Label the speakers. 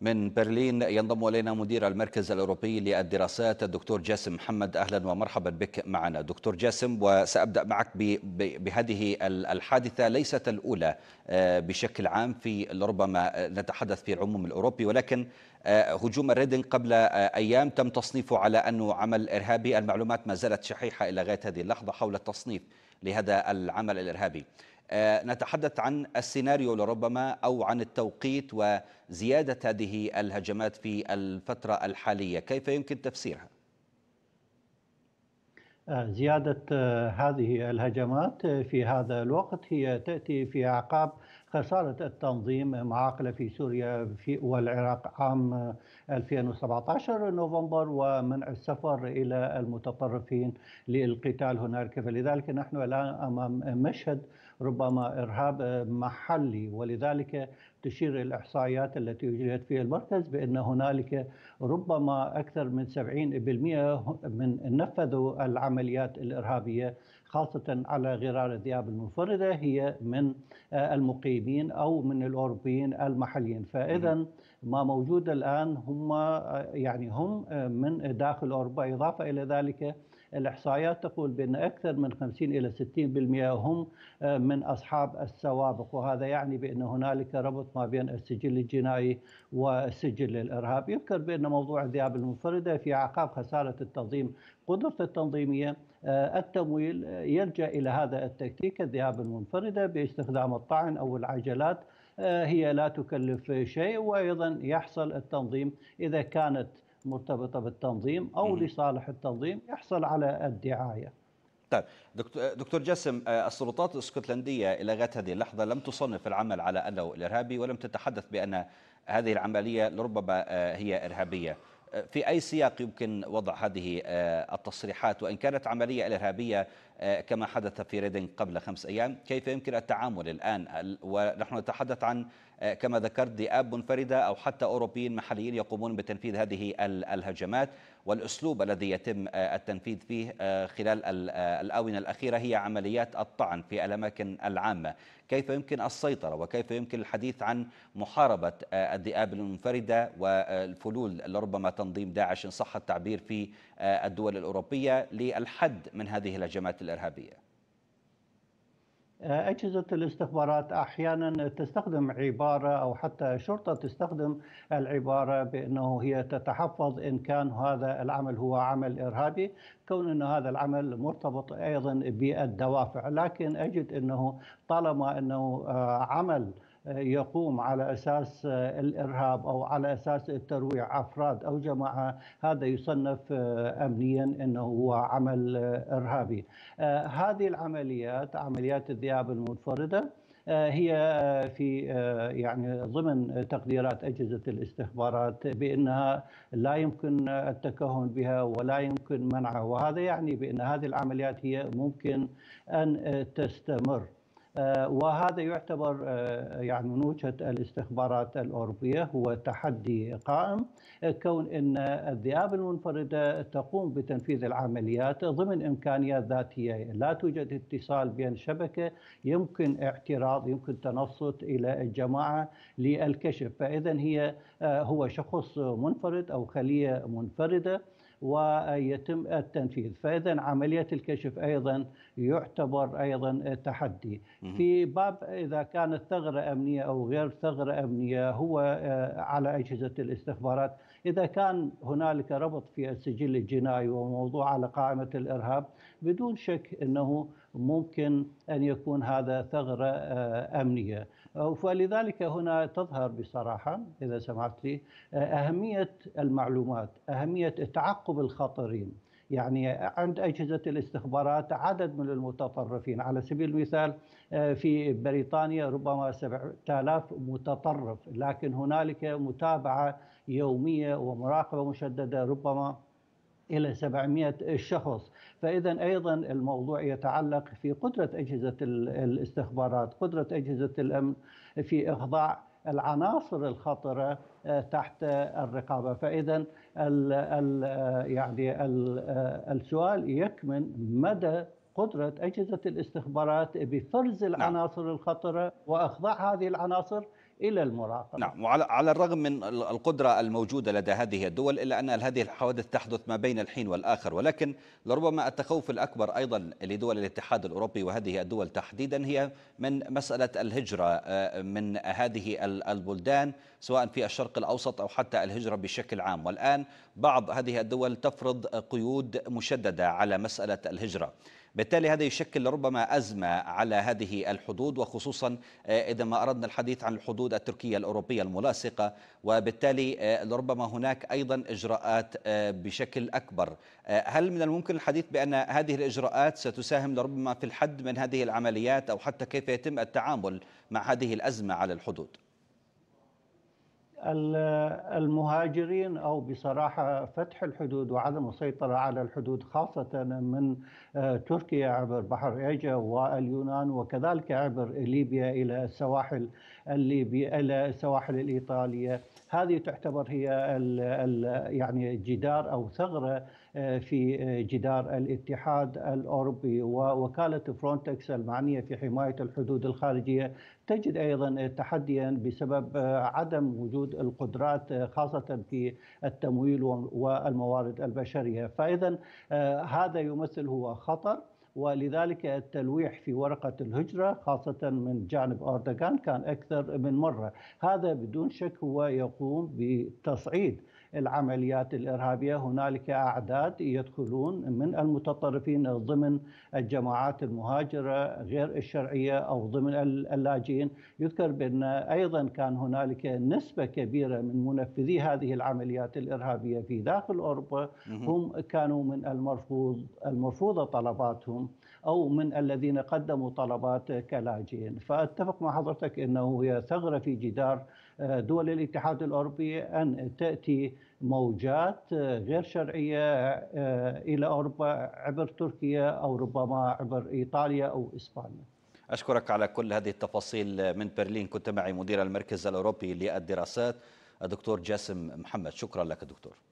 Speaker 1: من برلين ينضم الينا مدير المركز الاوروبي للدراسات الدكتور جاسم محمد اهلا ومرحبا بك معنا دكتور جاسم وسابدا معك بهذه الحادثه ليست الاولى آه، بشكل عام في ربما نتحدث في العموم الاوروبي ولكن آه، هجوم الريدنج قبل آه، ايام تم تصنيفه على انه عمل ارهابي المعلومات ما زالت شحيحه الى غايه هذه اللحظه حول التصنيف لهذا العمل الارهابي آه، نتحدث عن السيناريو لربما أو عن التوقيت وزيادة هذه الهجمات في الفترة الحالية كيف يمكن تفسيرها؟
Speaker 2: زيادة آه، هذه الهجمات آه، في هذا الوقت هي تأتي في أعقاب خسارة التنظيم معاقلة في سوريا في والعراق عام 2017 آه، نوفمبر ومنع السفر إلى المتطرفين للقتال هناك فلذلك نحن الآن أمام مشهد ربما إرهاب محلي ولذلك تشير الإحصائيات التي أجريت في المركز بأن هنالك ربما أكثر من 70% من نفذوا العمليات الإرهابية خاصة على غرار الذئاب المنفردة هي من آه، المقيمين أو من الأوروبيين المحليين فإذا ما موجود الآن هم آه، يعني هم آه، من داخل أوروبا إضافة إلى ذلك الإحصائيات تقول بأن أكثر من 50 إلى 60% هم آه، من أصحاب السوابق وهذا يعني بأن هنالك ربط ما بين السجل الجنائي والسجل الإرهاب يذكر بأن موضوع الذئاب المنفردة في أعقاب خسارة التنظيم قدرته التنظيمية آه، التمويل آه، يلجأ إلى هذا التكتيك الذئاب المنفردة باستخدام الطعن أو العجلات هي لا تكلف شيء وايضا يحصل التنظيم اذا كانت مرتبطة بالتنظيم أو لصالح التنظيم يحصل على الدعاية
Speaker 1: طيب دكتور جسم آه، السلطات الاسكتلندية إلى غاية هذه اللحظة لم تصنف العمل على أنه إرهابي ولم تتحدث بأن هذه العملية لربما آه، هي إرهابية في أي سياق يمكن وضع هذه آه، التصريحات وإن كانت عملية إرهابية آه، كما حدث في ريدن قبل خمس أيام كيف يمكن التعامل الآن ونحن نتحدث عن آه، كما ذكرت ذئاب منفردة أو حتى أوروبيين محليين يقومون بتنفيذ هذه الهجمات والأسلوب الذي يتم التنفيذ فيه خلال الآونة الأخيرة هي عمليات الطعن في الأماكن العامة كيف يمكن السيطرة وكيف يمكن الحديث عن محاربة الذئاب المنفردة والفلول لربما تنظيم داعش إن صح التعبير في آه، الدول الأوروبية للحد من هذه الهجمات الإرهابية
Speaker 2: آه، أجهزة الاستخبارات أحيانا تستخدم عبارة أو حتى الشرطة تستخدم العبارة بأنه هي تتحفظ إن كان هذا العمل هو عمل إرهابي كون أن هذا العمل مرتبط أيضا بالدوافع لكن أجد أنه طالما أنه آه، عمل يقوم على اساس الارهاب او على اساس الترويع افراد او جماعه هذا يصنف امنيا انه هو عمل ارهابي. هذه العمليات عمليات الذئاب المنفرده هي في يعني ضمن تقديرات اجهزه الاستخبارات بانها لا يمكن التكهن بها ولا يمكن منعها وهذا يعني بان هذه العمليات هي ممكن ان تستمر. آه، وهذا يعتبر آه، يعني من وجهه الاستخبارات الاوروبيه هو تحدي قائم آه، كون ان الذئاب المنفرده تقوم بتنفيذ العمليات ضمن امكانيات ذاتيه لا توجد اتصال بين شبكه يمكن اعتراض يمكن تنصت الى الجماعه للكشف فاذا هي هو شخص منفرد او خليه منفرده ويتم التنفيذ فإذا عملية الكشف أيضا يعتبر أيضا تحدي في باب إذا كانت ثغرة أمنية أو غير ثغرة أمنية هو آه، على أجهزة الاستخبارات إذا كان هنالك ربط في السجل الجنائي وموضوع على قائمة الإرهاب بدون شك أنه ممكن أن يكون هذا ثغرة آه، أمنية آه، فلذلك هنا تظهر بصراحة إذا سمحت لي آه، أهمية المعلومات أهمية تعقب الخطرين يعني عند أجهزة الاستخبارات عدد من المتطرفين على سبيل المثال في بريطانيا ربما 7000 متطرف لكن هنالك متابعة يومية ومراقبة مشددة ربما إلى 700 شخص فإذا أيضا الموضوع يتعلق في قدرة أجهزة الاستخبارات قدرة أجهزة الأمن في إخضاع العناصر الخطرة آه، تحت الرقابة فإذا آه، يعني آه، السؤال يكمن مدى قدرة أجهزة الاستخبارات بفرز نعم. العناصر الخطرة وإخضاع هذه العناصر إلى المراقبة نعم وعلى الرغم من
Speaker 1: القدرة الموجودة لدى هذه الدول إلا أن هذه الحوادث تحدث ما بين الحين والآخر ولكن لربما التخوف الأكبر أيضا لدول الاتحاد الأوروبي وهذه الدول تحديدا هي من مسألة الهجرة آه، من هذه البلدان سواء في الشرق الأوسط أو حتى الهجرة بشكل عام والآن بعض هذه الدول تفرض قيود مشددة على مسألة الهجرة بالتالي هذا يشكل ربما أزمة على هذه الحدود وخصوصا آه، إذا ما أردنا الحديث عن الحدود التركية الأوروبية الملاصقة وبالتالي آه، لربما هناك أيضا إجراءات آه، بشكل أكبر هل من الممكن الحديث بأن هذه الإجراءات ستساهم لربما في الحد من هذه العمليات أو حتى كيف يتم التعامل مع هذه الأزمة على الحدود؟
Speaker 2: المهاجرين او بصراحه فتح الحدود وعدم السيطره على الحدود خاصه من آه، تركيا عبر بحر ايجا واليونان وكذلك عبر ليبيا الى السواحل الليبي الى السواحل الايطاليه هذه تعتبر هي يعني جدار او ثغره في جدار الاتحاد الاوروبي ووكاله فرونتكس المعنيه في حمايه الحدود الخارجيه تجد ايضا تحديا بسبب عدم وجود القدرات خاصه في التمويل والموارد البشريه، فاذا آه، هذا يمثل هو خطر ولذلك التلويح في ورقة الهجرة خاصة من جانب أردوغان كان أكثر من مرة هذا بدون شك هو يقوم بتصعيد العمليات الارهابيه، هنالك اعداد يدخلون من المتطرفين ضمن الجماعات المهاجره غير الشرعيه او ضمن اللاجئين، يذكر بان ايضا كان هنالك نسبه كبيره من منفذي هذه العمليات الارهابيه في داخل اوروبا هم كانوا من المرفوض المرفوضه طلباتهم او من الذين قدموا طلبات كلاجئين، فاتفق مع حضرتك انه هي ثغره في جدار دول الاتحاد الاوروبي ان تاتي موجات غير شرعيه آه، الى اوروبا عبر تركيا او ربما عبر ايطاليا او اسبانيا.
Speaker 1: اشكرك على كل هذه التفاصيل من برلين كنت معي مدير المركز الاوروبي للدراسات الدكتور جاسم محمد شكرا لك دكتور.